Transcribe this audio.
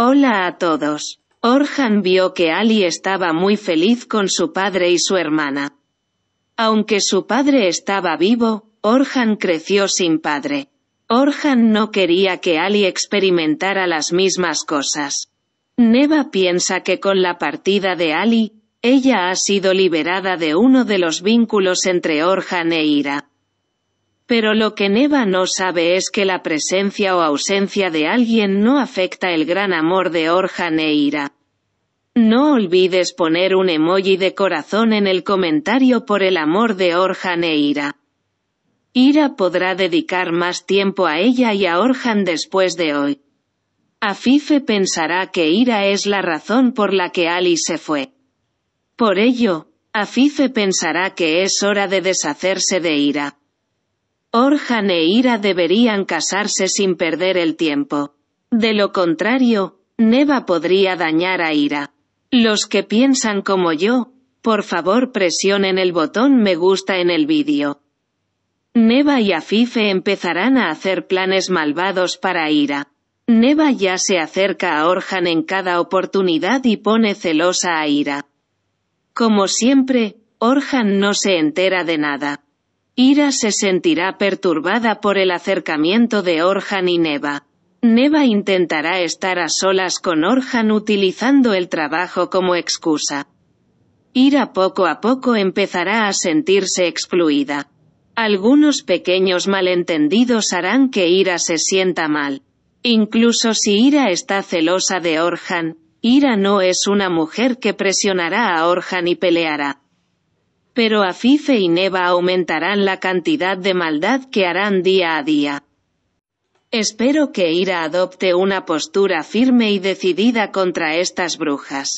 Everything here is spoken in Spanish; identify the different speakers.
Speaker 1: Hola a todos. Orhan vio que Ali estaba muy feliz con su padre y su hermana. Aunque su padre estaba vivo, Orhan creció sin padre. Orhan no quería que Ali experimentara las mismas cosas. Neva piensa que con la partida de Ali, ella ha sido liberada de uno de los vínculos entre Orhan e Ira. Pero lo que Neva no sabe es que la presencia o ausencia de alguien no afecta el gran amor de Orhan e Ira. No olvides poner un emoji de corazón en el comentario por el amor de e Ira. Ira podrá dedicar más tiempo a ella y a Orhan después de hoy. Afife pensará que Ira es la razón por la que Ali se fue. Por ello, Afife pensará que es hora de deshacerse de Ira. Orhan e Ira deberían casarse sin perder el tiempo. De lo contrario, Neva podría dañar a Ira. Los que piensan como yo, por favor presionen el botón me gusta en el vídeo. Neva y Afife empezarán a hacer planes malvados para Ira. Neva ya se acerca a Orhan en cada oportunidad y pone celosa a Ira. Como siempre, Orhan no se entera de nada. Ira se sentirá perturbada por el acercamiento de Orhan y Neva. Neva intentará estar a solas con Orhan utilizando el trabajo como excusa. Ira poco a poco empezará a sentirse excluida. Algunos pequeños malentendidos harán que Ira se sienta mal. Incluso si Ira está celosa de Orhan, Ira no es una mujer que presionará a Orhan y peleará pero Afife y Neva aumentarán la cantidad de maldad que harán día a día. Espero que Ira adopte una postura firme y decidida contra estas brujas.